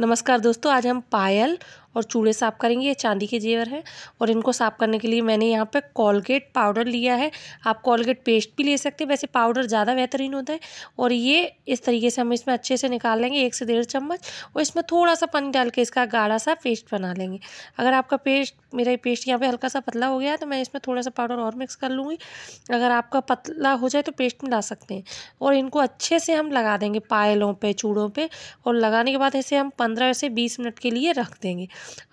नमस्कार दोस्तों आज हम पायल और चूड़े साफ़ करेंगे ये चांदी के जेवर हैं और इनको साफ़ करने के लिए मैंने यहाँ पर कॉलगेट पाउडर लिया है आप कॉलगेट पेस्ट भी ले सकते हैं वैसे पाउडर ज़्यादा बेहतरीन होता है और ये इस तरीके से हम इसमें अच्छे से निकाल लेंगे एक से डेढ़ चम्मच और इसमें थोड़ा सा पानी डाल के इसका गाढ़ा सा पेस्ट बना लेंगे अगर आपका पेस्ट मेरा ये पेस्ट यहाँ पे हल्का सा पतला हो गया है तो मैं इसमें थोड़ा सा पाउडर और मिक्स कर लूँगी अगर आपका पतला हो जाए तो पेस्ट में ला सकते हैं और इनको अच्छे से हम लगा देंगे पायलों पर चूड़ों पर और लगाने के बाद ऐसे हम पंद्रह से बीस मिनट के लिए रख देंगे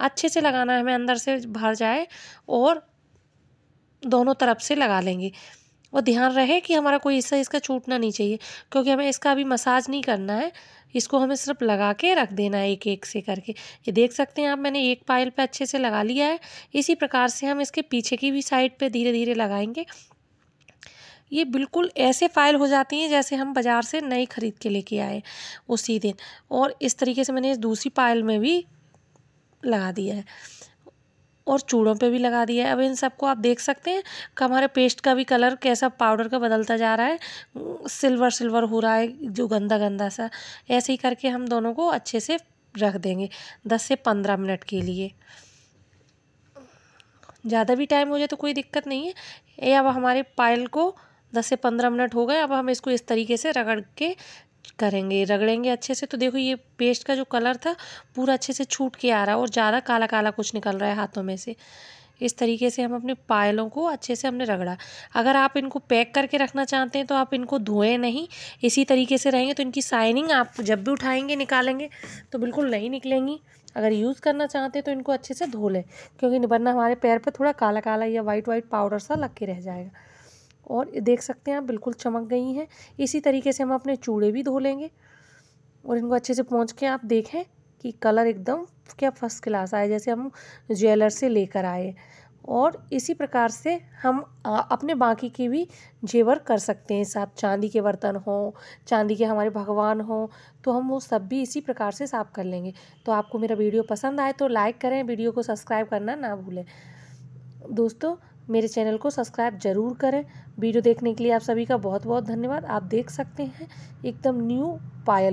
अच्छे से लगाना है हमें अंदर से भर जाए और दोनों तरफ से लगा लेंगे और ध्यान रहे कि हमारा कोई हिस्सा इसका छूटना नहीं चाहिए क्योंकि हमें इसका अभी मसाज नहीं करना है इसको हमें सिर्फ लगा के रख देना है एक एक से करके ये देख सकते हैं आप मैंने एक पायल पे अच्छे से लगा लिया है इसी प्रकार से हम इसके पीछे की भी साइड पे धीरे धीरे लगाएंगे ये बिल्कुल ऐसे फाइल हो जाती हैं जैसे हम बाज़ार से नई ख़रीद के लेके आए उसी दिन और इस तरीके से मैंने इस दूसरी पायल में भी लगा दिया है और चूड़ों पे भी लगा दिया है अब इन सबको आप देख सकते हैं कि हमारे पेस्ट का भी कलर कैसा पाउडर का बदलता जा रहा है सिल्वर सिल्वर हो रहा है जो गंदा गंदा सा ऐसे ही करके हम दोनों को अच्छे से रख देंगे दस से पंद्रह मिनट के लिए ज़्यादा भी टाइम हो जाए तो कोई दिक्कत नहीं है ये अब हमारे पायल को दस से पंद्रह मिनट हो गए अब हम इसको इस तरीके से रगड़ के करेंगे रगड़ेंगे अच्छे से तो देखो ये पेस्ट का जो कलर था पूरा अच्छे से छूट के आ रहा है और ज़्यादा काला काला कुछ निकल रहा है हाथों में से इस तरीके से हम अपने पायलों को अच्छे से हमने रगड़ा अगर आप इनको पैक करके रखना चाहते हैं तो आप इनको धोएं नहीं इसी तरीके से रहेंगे तो इनकी साइनिंग आप जब भी उठाएंगे निकालेंगे तो बिल्कुल नहीं निकलेंगी अगर यूज़ करना चाहते हैं तो इनको अच्छे से धो लें क्योंकि वरना हमारे पैर पर थोड़ा काला काला या वाइट वाइट पाउडर सा लग के रह जाएगा और देख सकते हैं आप बिल्कुल चमक गई हैं इसी तरीके से हम अपने चूड़े भी धो लेंगे और इनको अच्छे से पहुँच के आप देखें कि कलर एकदम क्या फर्स्ट क्लास आए जैसे हम ज्वेलर से लेकर आए और इसी प्रकार से हम अपने बाकी के भी जेवर कर सकते हैं साफ चांदी के बर्तन हों चांदी के हमारे भगवान हों तो हम वो सब भी इसी प्रकार से साफ़ कर लेंगे तो आपको मेरा वीडियो पसंद आए तो लाइक करें वीडियो को सब्सक्राइब करना ना भूलें दोस्तों मेरे चैनल को सब्सक्राइब जरूर करें वीडियो देखने के लिए आप सभी का बहुत बहुत धन्यवाद आप देख सकते हैं एकदम न्यू पायल